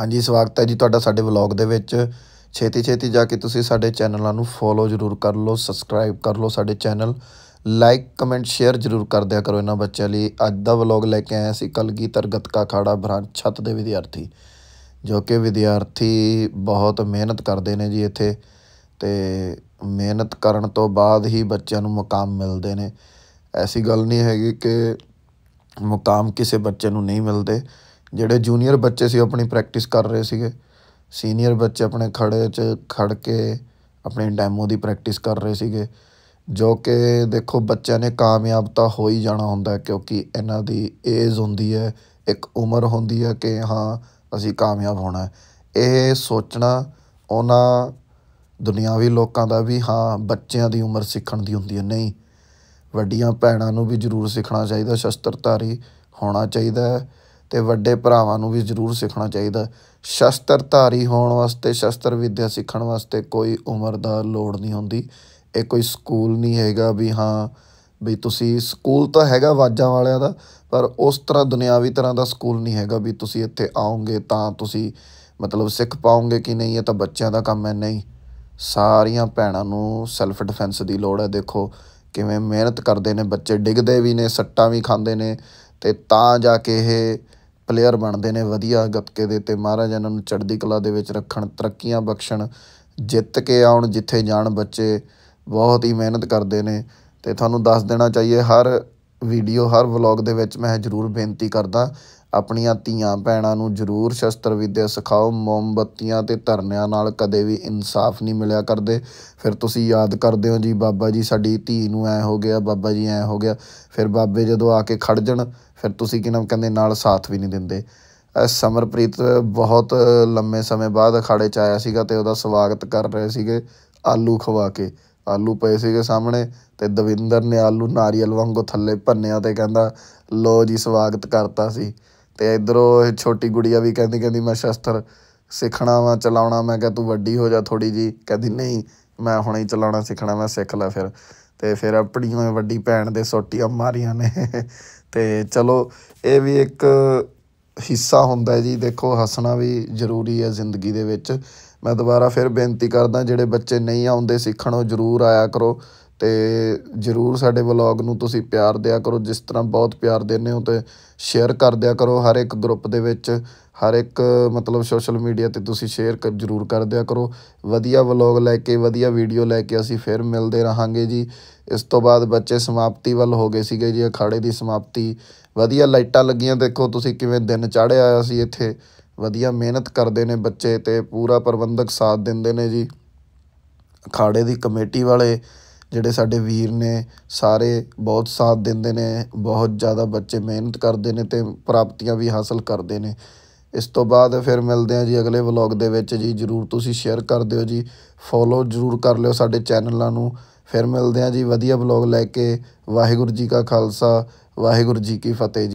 ਹਾਂਜੀ ਸਵਾਗਤ ਹੈ ਜੀ ਤੁਹਾਡਾ ਸਾਡੇ ਵਲੌਗ ਦੇ ਵਿੱਚ ਛੇਤੀ ਛੇਤੀ ਜਾ ਕੇ ਤੁਸੀਂ ਸਾਡੇ ਚੈਨਲਾਂ ਨੂੰ ਫੋਲੋ ਜ਼ਰੂਰ ਕਰ ਲਓ ਸਬਸਕ੍ਰਾਈਬ ਕਰ ਲਓ ਸਾਡੇ ਚੈਨਲ ਲਾਈਕ ਕਮੈਂਟ ਸ਼ੇਅਰ ਜ਼ਰੂਰ ਕਰ ਦਿਆ ਕਰੋ ਇਹਨਾਂ ਬੱਚਿਆਂ ਲਈ ਅੱਜ ਦਾ ਵਲੌਗ ਲੈ ਕੇ ਆਇਆ ਸੀ ਕਲਗੀਧਰ ਗਤਕਾ ਖਾੜਾ ਬ੍ਰਾਂਚ ਛੱਤ ਦੇ ਵਿਦਿਆਰਥੀ ਜੋ ਕਿ ਵਿਦਿਆਰਥੀ ਬਹੁਤ ਮਿਹਨਤ ਕਰਦੇ ਨੇ ਜੀ ਇੱਥੇ ਤੇ ਮਿਹਨਤ ਕਰਨ ਤੋਂ ਬਾਅਦ ਹੀ ਬੱਚਿਆਂ ਨੂੰ ਮੁਕਾਮ ਮਿਲਦੇ ਨੇ ਐਸੀ ਗੱਲ ਨਹੀਂ ਹੈਗੀ ਕਿ ਮੁਕਾਮ ਕਿਸੇ ਬੱਚੇ ਨੂੰ ਨਹੀਂ ਮਿਲਦੇ ਜਿਹੜੇ ਜੂਨੀਅਰ ਬੱਚੇ ਸੀ ਉਹ ਆਪਣੀ ਪ੍ਰੈਕਟਿਸ ਕਰ ਰਹੇ ਸੀਗੇ ਸੀਨੀਅਰ ਬੱਚੇ ਆਪਣੇ ਖੜੇ 'ਚ ਖੜ ਕੇ ਆਪਣੇ ਡੈਮੋ ਦੀ ਪ੍ਰੈਕਟਿਸ ਕਰ ਰਹੇ ਸੀਗੇ ਜੋ ਕਿ ਦੇਖੋ ਬੱਚਿਆਂ ਨੇ ਕਾਮਯਾਬ ਤਾਂ ਹੋ ਹੀ ਜਾਣਾ ਹੁੰਦਾ ਕਿਉਂਕਿ ਇਹਨਾਂ ਦੀ ਏਜ ਹੁੰਦੀ ਹੈ ਇੱਕ ਉਮਰ ਹੁੰਦੀ ਹੈ ਕਿ ਹਾਂ ਅਸੀਂ ਕਾਮਯਾਬ ਹੋਣਾ ਹੈ ਇਹ ਸੋਚਣਾ ਉਹਨਾਂ ਦੁਨੀਆਵੀ ਲੋਕਾਂ ਦਾ ਵੀ ਹਾਂ ਬੱਚਿਆਂ ਦੀ ਉਮਰ ਸਿੱਖਣ ਦੀ ਹੁੰਦੀ ਹੈ ਨਹੀਂ ਵੱਡੀਆਂ ਭੈਣਾਂ ਨੂੰ ਵੀ ਜ਼ਰੂਰ ਸਿੱਖਣਾ ਚਾਹੀਦਾ ਸ਼ਸਤਰਧਾਰੀ ਹੋਣਾ ਚਾਹੀਦਾ ਹੈ ਤੇ ਵੱਡੇ ਭਰਾਵਾਂ ਨੂੰ ਵੀ ਜ਼ਰੂਰ ਸਿੱਖਣਾ ਚਾਹੀਦਾ ਸ਼ਸਤਰਧਾਰੀ ਹੋਣ ਵਾਸਤੇ ਸ਼ਸਤਰ ਵਿੱਦਿਆ ਸਿੱਖਣ ਵਾਸਤੇ ਕੋਈ ਉਮਰ ਦਾ ਲੋੜ ਨਹੀਂ ਹੁੰਦੀ ਇਹ ਕੋਈ ਸਕੂਲ ਨਹੀਂ ਹੈਗਾ ਵੀ ਹਾਂ ਵੀ ਤੁਸੀਂ ਸਕੂਲ ਤਾਂ ਹੈਗਾ ਵਾਜਾਂ ਵਾਲਿਆਂ ਦਾ ਪਰ ਉਸ ਤਰ੍ਹਾਂ ਦੁਨਿਆਵੀ ਤਰ੍ਹਾਂ ਦਾ ਸਕੂਲ ਨਹੀਂ ਹੈਗਾ ਵੀ ਤੁਸੀਂ ਇੱਥੇ ਆਓਗੇ ਤਾਂ ਤੁਸੀਂ ਮਤਲਬ ਸਿੱਖ ਪਾਓਗੇ ਕਿ ਨਹੀਂ ਇਹ ਤਾਂ ਬੱਚਿਆਂ ਦਾ ਕੰਮ ਹੈ ਨਹੀਂ ਸਾਰੀਆਂ ਭੈਣਾਂ ਨੂੰ ਸੈਲਫ ਡਿਫੈਂਸ ਦੀ ਲੋੜ ਹੈ ਦੇਖੋ ਕਿਵੇਂ ਮਿਹਨਤ ਕਰਦੇ ਨੇ ਬੱਚੇ ਡਿੱਗਦੇ ਵੀ ਨੇ ਸੱਟਾਂ ਵੀ ਖਾਂਦੇ ਨੇ ਤੇ ਤਾਂ ਜਾ ਕੇ ਇਹ ਪਲੇਅਰ ਬਣਦੇ ਨੇ ਵਧੀਆ ਗੱਪਕੇ ਦੇ ਤੇ ਮਹਾਰਾਜ ਇਹਨਾਂ ਨੂੰ ਚੜ੍ਹਦੀ ਕਲਾ ਦੇ ਵਿੱਚ ਰੱਖਣ ਤਰੱਕੀਆਂ ਬਖਸ਼ਣ ਜਿੱਤ ਕੇ ਆਉਣ ਜਿੱਥੇ ਜਾਣ ਬੱਚੇ ਬਹੁਤ ਹੀ ਮਿਹਨਤ ਕਰਦੇ ਨੇ ਤੇ ਤੁਹਾਨੂੰ ਦੱਸ ਦੇਣਾ ਚਾਹੀਏ ਹਰ ਵੀਡੀਓ ਹਰ ਵਲੌਗ ਦੇ ਵਿੱਚ ਮੈਂ ਜ਼ਰੂਰ ਬੇਨਤੀ ਕਰਦਾ ਆਪਣੀਆਂ ਧੀਆਂ ਭੈਣਾਂ ਨੂੰ ਜ਼ਰੂਰ ਸ਼ਸਤਰ ਵਿਦਿਆ ਸਿਖਾਓ ਮੋਮਬੱਤੀਆਂ ਤੇ ਧਰਨਿਆਂ ਨਾਲ ਕਦੇ ਵੀ ਇਨਸਾਫ ਨਹੀਂ ਮਿਲਿਆ ਕਰਦੇ ਫਿਰ ਤੁਸੀਂ ਯਾਦ ਕਰਦੇ ਹੋ ਜੀ ਬਾਬਾ ਜੀ ਸਾਡੀ ਧੀ ਨੂੰ ਐ ਹੋ ਗਿਆ ਬਾਬਾ ਜੀ ਐ ਹੋ ਗਿਆ ਫਿਰ ਬਾਬੇ ਜਦੋਂ ਆ ਕੇ ਖੜ ਜਣ ਫਿਰ ਤੁਸੀਂ ਕਿਨਮ ਕਹਿੰਦੇ ਨਾਲ ਸਾਥ ਵੀ ਨਹੀਂ ਦਿੰਦੇ ਸਮਰਪ੍ਰੀਤ ਬਹੁਤ ਲੰਮੇ ਸਮੇਂ ਬਾਅਦ ਅਖਾੜੇ 'ਚ ਆਇਆ ਸੀਗਾ ਤੇ ਉਹਦਾ ਸਵਾਗਤ ਕਰ ਰਹੇ ਸੀਗੇ ਆਲੂ ਖਵਾ ਕੇ ਆਲੂ ਪਏ ਸੀਗੇ ਸਾਹਮਣੇ ਤੇ ਦਵਿੰਦਰ ਨੇ ਆਲੂ ਨਾਰੀਅਲ ਵਾਂਗੂ ਥੱਲੇ ਭੰਨਿਆ ਤੇ ਕਹਿੰਦਾ ਲੋ ਜੀ ਸਵਾਗਤ ਕਰਤਾ ਸੀ ਤੇ ਇਧਰੋਂ ਇਹ ਛੋਟੀ ਗੁੜੀਆ ਵੀ ਕਹਿੰਦੀ ਕਹਿੰਦੀ ਮੈਂ ਸ਼ਸਤਰ ਸਿੱਖਣਾ ਵਾ ਚਲਾਉਣਾ ਮੈਂ ਕਿਹਾ ਤੂੰ ਵੱਡੀ ਹੋ ਜਾ ਥੋੜੀ ਜੀ ਕਹਿੰਦੀ ਨਹੀਂ ਮੈਂ ਹੁਣੇ ਹੀ ਚਲਾਉਣਾ ਸਿੱਖਣਾ ਮੈਂ ਸਿੱਖ ਲੈ ਫਿਰ ਤੇ ਫਿਰ ਆਪਣੀਆਂ ਵੱਡੀ ਭੈਣ ਦੇ ਸੋਟੀਆਂ ਮਾਰੀਆਂ ਨੇ ਤੇ ਚਲੋ ਇਹ ਵੀ ਇੱਕ ਹਿੱਸਾ ਹੁੰਦਾ ਹੈ ਜੀ ਦੇਖੋ ਹੱਸਣਾ ਵੀ ਜ਼ਰੂਰੀ ਹੈ ਜ਼ਿੰਦਗੀ ਦੇ ਵਿੱਚ ਮੈਂ ਦੁਬਾਰਾ ਫਿਰ ਬੇਨਤੀ ਕਰਦਾ ਜਿਹੜੇ ਬੱਚੇ ਨਹੀਂ ਆਉਂਦੇ ਸਿੱਖਣੋ ਜ਼ਰੂਰ ਆਇਆ ਕਰੋ ਤੇ ਜਰੂਰ ਸਾਡੇ ਵਲੌਗ ਨੂੰ ਤੁਸੀਂ ਪਿਆਰ ਦਿਆ ਕਰੋ ਜਿਸ ਤਰ੍ਹਾਂ ਬਹੁਤ ਪਿਆਰ ਦਿੰਨੇ ਹੋ ਤੇ ਸ਼ੇਅਰ ਕਰ ਦਿਆ ਕਰੋ ਹਰ ਇੱਕ ਗਰੁੱਪ ਦੇ ਵਿੱਚ ਹਰ ਇੱਕ ਮਤਲਬ ਸੋਸ਼ਲ ਮੀਡੀਆ ਤੇ ਤੁਸੀਂ ਸ਼ੇਅਰ ਕਰ ਜਰੂਰ ਕਰ ਦਿਆ ਕਰੋ ਵਧੀਆ ਵਲੌਗ ਲੈ ਕੇ ਵਧੀਆ ਵੀਡੀਓ ਲੈ ਕੇ ਅਸੀਂ ਫਿਰ ਮਿਲਦੇ ਰਹਾਂਗੇ ਜੀ ਇਸ ਤੋਂ ਬਾਅਦ ਬੱਚੇ ਸਮਾਪਤੀ ਵੱਲ ਹੋ ਗਏ ਸੀਗੇ ਜੀ ਅਖਾੜੇ ਦੀ ਸਮਾਪਤੀ ਵਧੀਆ ਲਾਈਟਾਂ ਲੱਗੀਆਂ ਦੇਖੋ ਤੁਸੀਂ ਕਿਵੇਂ ਦਿਨ ਚੜ੍ਹਿਆ ਆਇਆ ਸੀ ਇੱਥੇ ਵਧੀਆ ਮਿਹਨਤ ਕਰਦੇ ਨੇ ਬੱਚੇ ਤੇ ਪੂਰਾ ਪ੍ਰਬੰਧਕ ਸਾਥ ਦਿੰਦੇ ਨੇ ਜੀ ਅਖਾੜੇ ਦੀ ਕਮੇਟੀ ਵਾਲੇ ਜਿਹੜੇ ਸਾਡੇ ਵੀਰ ਨੇ ਸਾਰੇ ਬਹੁਤ ਸਾਥ ਦਿੰਦੇ ਨੇ ਬਹੁਤ ਜ਼ਿਆਦਾ ਬੱਚੇ ਮਿਹਨਤ ਕਰਦੇ ਨੇ ਤੇ ਪ੍ਰਾਪਤੀਆਂ ਵੀ ਹਾਸਲ ਕਰਦੇ ਨੇ ਇਸ ਤੋਂ ਬਾਅਦ ਫਿਰ ਮਿਲਦੇ ਆ ਜੀ ਅਗਲੇ ਵਲੌਗ ਦੇ ਵਿੱਚ ਜੀ ਜਰੂਰ ਤੁਸੀਂ ਸ਼ੇਅਰ ਕਰ ਦਿਓ ਜੀ ਫੋਲੋ ਜਰੂਰ ਕਰ ਲਿਓ ਸਾਡੇ ਚੈਨਲਾਂ ਨੂੰ ਫਿਰ ਮਿਲਦੇ ਆ ਜੀ ਵਧੀਆ ਵਲੌਗ ਲੈ ਕੇ ਵਾਹਿਗੁਰੂ ਜੀ ਕਾ ਖਾਲਸਾ ਵਾਹਿਗੁਰੂ ਜੀ ਕੀ ਫਤਿਹ